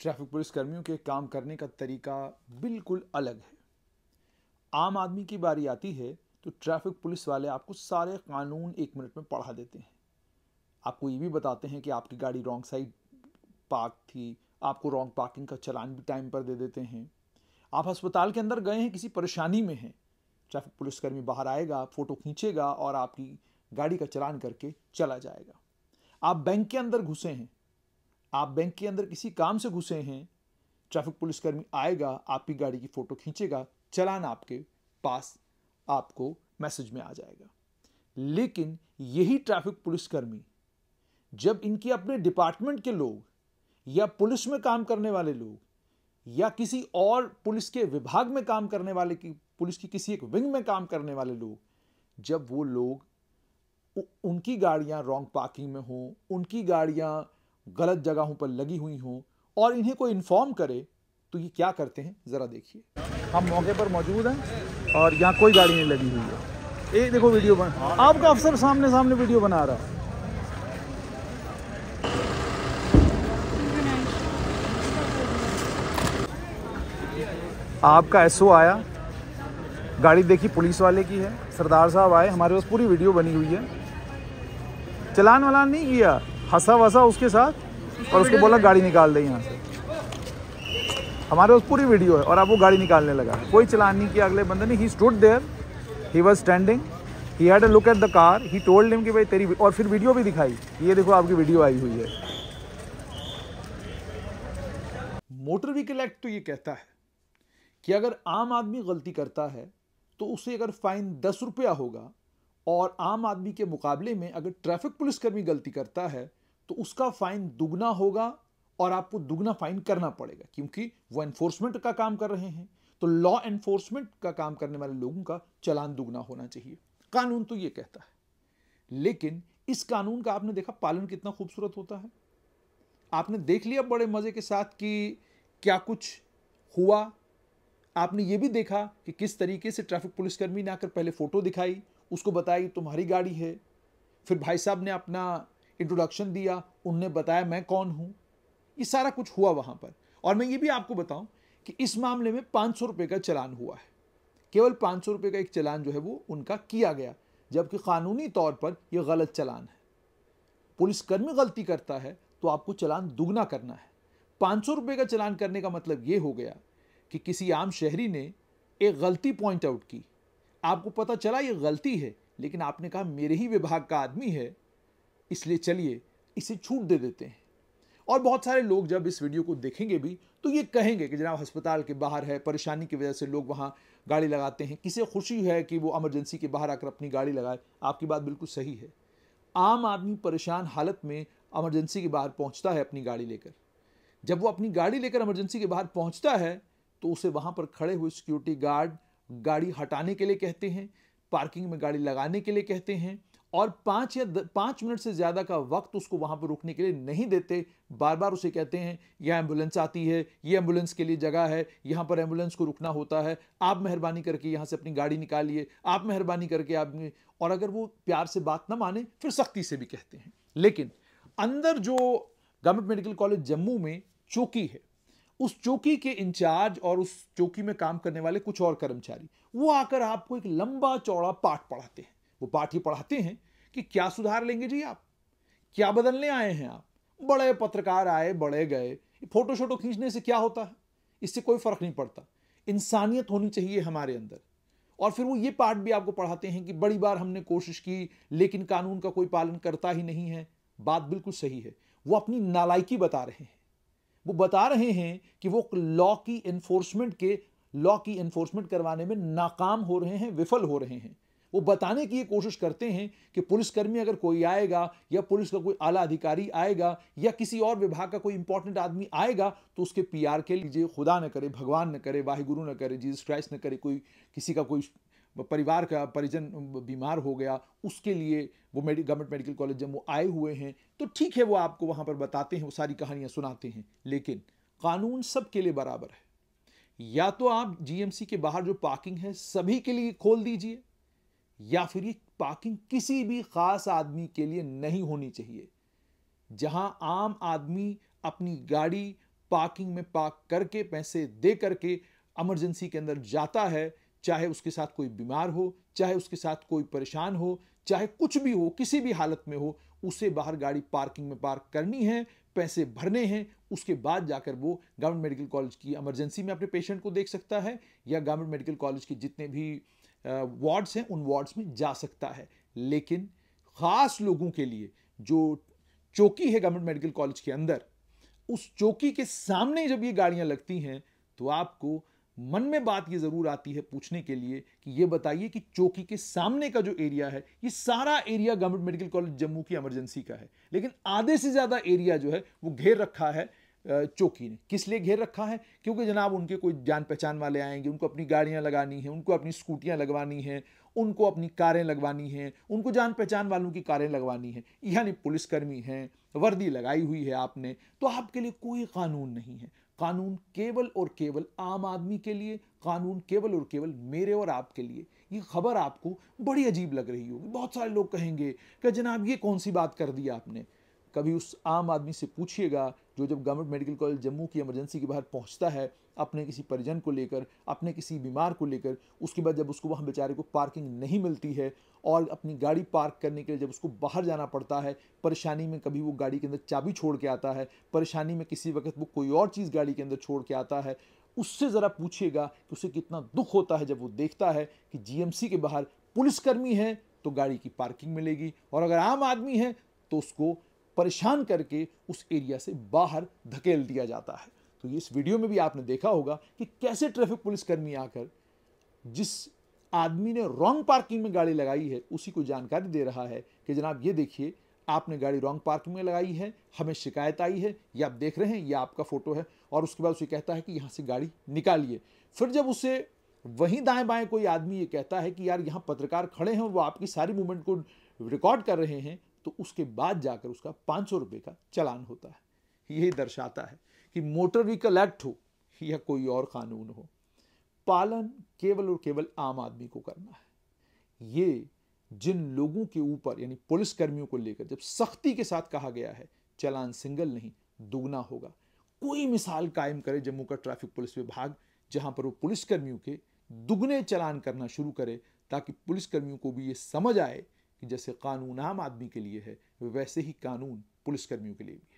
traffic पुलिसकर्मियों के काम करने का तरीका बिल्कुल अलग है आम आदमी की बारी आती है तो ट्रैफिक पुलिस वाले आपको सारे कानून एक मिनट में पढ़ा देते हैं आपको ये भी बताते हैं कि आपकी गाड़ी रॉन्ग साइड पार्क थी आपको रॉन्ग पार्किंग का चलान भी टाइम पर दे देते हैं आप अस्पताल के अंदर गए हैं किसी परेशानी में हैं ट्रैफिक पुलिसकर्मी बाहर आएगा फ़ोटो खींचेगा और आपकी गाड़ी का चलान करके चला जाएगा आप बैंक के अंदर घुसे हैं आप बैंक के अंदर किसी काम से घुसे हैं ट्रैफिक पुलिसकर्मी आएगा आपकी गाड़ी की फ़ोटो खींचेगा चलान आपके पास आपको मैसेज में आ जाएगा लेकिन यही ट्रैफिक पुलिसकर्मी जब इनके अपने डिपार्टमेंट के लोग या पुलिस में काम करने वाले लोग या किसी और पुलिस के विभाग में काम करने वाले की पुलिस की किसी एक विंग में काम करने वाले लोग जब वो लोग उनकी गाड़ियाँ रॉन्ग पार्किंग में हों उनकी गाड़ियाँ गलत जगहों पर लगी हुई हों और इन्हें कोई इन्फॉर्म करे तो ये क्या करते हैं ज़रा देखिए हम मौके पर मौजूद हैं और यहाँ कोई गाड़ी नहीं लगी हुई है ये देखो वीडियो बन आपका अफसर सामने सामने वीडियो बना रहा है आपका एसओ आया गाड़ी देखी पुलिस वाले की है सरदार साहब आए हमारे पास पूरी वीडियो बनी हुई है चलान वालान नहीं किया हंसा वसा उसके साथ और उसको बोला गाड़ी निकाल दे यहाँ से हमारे पास पूरी वीडियो है और अब वो गाड़ी निकालने लगा कोई चलान नहीं किया अगले बंदे ने he stood there he was standing he had a look at the car he told him कि भाई तेरी और फिर वीडियो भी दिखाई ये देखो आपकी वीडियो आई हुई है मोटर व्हीकल एक्ट तो ये कहता है कि अगर आम आदमी गलती करता है तो उसे अगर फाइन दस रुपया होगा और आम आदमी के मुकाबले में अगर ट्रैफिक पुलिसकर्मी गलती करता है तो उसका फाइन दुगना होगा और आपको दुगना फाइन करना पड़ेगा क्योंकि वो एनफोर्समेंट का काम कर रहे हैं तो लॉ एनफोर्समेंट का काम करने वाले लोगों का चलान दुगना होना चाहिए कानून तो ये कहता है लेकिन इस कानून का आपने देखा पालन कितना खूबसूरत होता है आपने देख लिया बड़े मज़े के साथ कि क्या कुछ हुआ आपने ये भी देखा कि किस तरीके से ट्रैफिक पुलिसकर्मी ने आकर पहले फ़ोटो दिखाई उसको बताई तुम्हारी गाड़ी है फिर भाई साहब ने अपना इंट्रोडक्शन दिया उनने बताया मैं कौन हूँ ये सारा कुछ हुआ वहाँ पर और मैं ये भी आपको बताऊँ कि इस मामले में पाँच सौ रुपये का चलान हुआ है केवल पाँच सौ रुपये का एक चलान जो है वो उनका किया गया जबकि कानूनी तौर पर यह गलत चलान है पुलिसकर्मी गलती करता है तो आपको चलान दुगना करना है पाँच सौ रुपये का चलान करने का मतलब ये हो गया कि किसी आम शहरी ने एक गलती पॉइंट आउट की आपको पता चला ये गलती है लेकिन आपने कहा मेरे ही विभाग का आदमी है इसलिए चलिए इसे छूट दे देते हैं और बहुत सारे लोग जब इस वीडियो को देखेंगे भी तो ये कहेंगे कि जनाब अस्पताल के बाहर है परेशानी की वजह से लोग वहाँ गाड़ी लगाते हैं किसे खुशी है कि वो एमरजेंसी के बाहर आकर अपनी गाड़ी लगाए आपकी बात बिल्कुल सही है आम आदमी परेशान हालत में एमरजेंसी के बाहर पहुँचता है अपनी गाड़ी लेकर जब वो अपनी गाड़ी लेकर एमरजेंसी के बाहर पहुँचता है तो उसे वहाँ पर खड़े हुए सिक्योरिटी गार्ड गाड़ी हटाने के लिए कहते हैं पार्किंग में गाड़ी लगाने के लिए कहते हैं और पाँच या पाँच मिनट से ज़्यादा का वक्त उसको वहां पर रुकने के लिए नहीं देते बार बार उसे कहते हैं यह एम्बुलेंस आती है ये एम्बुलेंस के लिए जगह है यहाँ पर एम्बुलेंस को रुकना होता है आप मेहरबानी करके यहाँ से अपनी गाड़ी निकालिए आप मेहरबानी करके आप और अगर वो प्यार से बात ना माने फिर सख्ती से भी कहते हैं लेकिन अंदर जो गवर्नमेंट मेडिकल कॉलेज जम्मू में चौकी है उस चौकी के इंचार्ज और उस चौकी में काम करने वाले कुछ और कर्मचारी वो आकर आपको एक लंबा चौड़ा पाठ पढ़ाते हैं वो पाठी पढ़ाते हैं कि क्या सुधार लेंगे जी आप क्या बदलने आए हैं आप बड़े पत्रकार आए बड़े गए फोटो शोटो खींचने से क्या होता है इससे कोई फर्क नहीं पड़ता इंसानियत होनी चाहिए हमारे अंदर और फिर वो ये पार्ट भी आपको पढ़ाते हैं कि बड़ी बार हमने कोशिश की लेकिन कानून का कोई पालन करता ही नहीं है बात बिल्कुल सही है वो अपनी नालायकी बता रहे हैं वो बता रहे हैं कि वो लॉ की एनफोर्समेंट के लॉ की एनफोर्समेंट करवाने में नाकाम हो रहे हैं विफल हो रहे हैं वो बताने की ये कोशिश करते हैं कि पुलिसकर्मी अगर कोई आएगा या पुलिस का कोई आला अधिकारी आएगा या किसी और विभाग का कोई इंपॉर्टेंट आदमी आएगा तो उसके पीआर के लिए खुदा न करे भगवान न करे वाहिगुरु न करे जीसस क्राइस्ट न करे कोई किसी का कोई परिवार का परिजन बीमार हो गया उसके लिए वो मेडि गवर्नमेंट मेडिकल कॉलेज जब वो आए हुए हैं तो ठीक है वो आपको वहाँ पर बताते हैं वो सारी कहानियाँ सुनाते हैं लेकिन कानून सबके लिए बराबर है या तो आप जीएमसी के बाहर जो पार्किंग है सभी के लिए खोल दीजिए या फिर ये पार्किंग किसी भी ख़ास आदमी के लिए नहीं होनी चाहिए जहां आम आदमी अपनी गाड़ी पार्किंग में पार्क करके पैसे दे करके एमरजेंसी के अंदर जाता है चाहे उसके साथ कोई बीमार हो चाहे उसके साथ कोई परेशान हो चाहे कुछ भी हो किसी भी हालत में हो उसे बाहर गाड़ी पार्किंग में पार्क करनी है पैसे भरने हैं उसके बाद जाकर वो गवर्नमेंट मेडिकल कॉलेज की एमरजेंसी में अपने पेशेंट को देख सकता है या गवर्नमेंट मेडिकल कॉलेज के जितने भी वार्ड्स हैं उन वार्ड्स में जा सकता है लेकिन ख़ास लोगों के लिए जो चौकी है गवर्नमेंट मेडिकल कॉलेज के अंदर उस चौकी के सामने जब ये गाड़ियां लगती हैं तो आपको मन में बात ये ज़रूर आती है पूछने के लिए कि ये बताइए कि चौकी के सामने का जो एरिया है ये सारा area government medical college Jammu की एमरजेंसी का है लेकिन आधे से ज़्यादा एरिया जो है वो घेर रखा है चौकी ने किस लिए घेर रखा है क्योंकि जनाब उनके कोई जान पहचान वाले आएंगे उनको अपनी गाड़ियां लगानी हैं उनको अपनी स्कूटियां लगवानी हैं उनको अपनी कारें लगवानी हैं उनको जान पहचान वालों की कारें लगवानी हैं यानी पुलिसकर्मी हैं वर्दी लगाई हुई है आपने तो आपके लिए कोई कानून नहीं है कानून केवल और केवल आम आदमी के लिए कानून केवल और केवल मेरे और आपके लिए ये खबर आपको बड़ी अजीब लग रही होगी बहुत सारे लोग कहेंगे कि जनाब ये कौन सी बात कर दी आपने कभी उस आम आदमी से पूछिएगा जो जब गवर्नमेंट मेडिकल कॉलेज जम्मू की इमरजेंसी के बाहर पहुंचता है अपने किसी परिजन को लेकर अपने किसी बीमार को लेकर उसके बाद जब उसको वहाँ बेचारे को पार्किंग नहीं मिलती है और अपनी गाड़ी पार्क करने के लिए जब उसको बाहर जाना पड़ता है परेशानी में कभी वो गाड़ी के अंदर चाबी छोड़ के आता है परेशानी में किसी वक्त वो कोई और चीज़ गाड़ी के अंदर छोड़ के आता है उससे ज़रा पूछिएगा कि उसे कितना दुख होता है जब वो देखता है कि जी के बाहर पुलिसकर्मी है तो गाड़ी की पार्किंग मिलेगी और अगर आम आदमी है तो उसको परेशान करके उस एरिया से बाहर धकेल दिया जाता है तो इस वीडियो में भी आपने देखा होगा कि कैसे ट्रैफिक पुलिसकर्मी आकर जिस आदमी ने रॉन्ग पार्किंग में गाड़ी लगाई है उसी को जानकारी दे रहा है कि जनाब ये देखिए आपने गाड़ी रॉन्ग पार्किंग में लगाई है हमें शिकायत आई है ये आप देख रहे हैं ये आपका फ़ोटो है और उसके बाद उसे कहता है कि यहाँ से गाड़ी निकालिए फिर जब उसे वहीं दाएं बाएं कोई आदमी ये कहता है कि यार यहाँ पत्रकार खड़े हैं और वो आपकी सारी मूवमेंट को रिकॉर्ड कर रहे हैं तो उसके बाद जाकर उसका पाँच सौ रुपये का चलान होता है यही दर्शाता है कि मोटर व्हीकल एक्ट हो या कोई और कानून हो पालन केवल और केवल आम आदमी को करना है ये जिन लोगों के ऊपर यानी पुलिस कर्मियों को लेकर जब सख्ती के साथ कहा गया है चलान सिंगल नहीं दुगना होगा कोई मिसाल कायम करे जम्मू का ट्रैफिक पुलिस विभाग जहां पर वो पुलिस कर्मियों के दुगने चलान करना शुरू करे ताकि पुलिस कर्मियों को भी ये समझ आए कि जैसे कानून आम आदमी के लिए है वैसे ही कानून पुलिसकर्मियों के लिए भी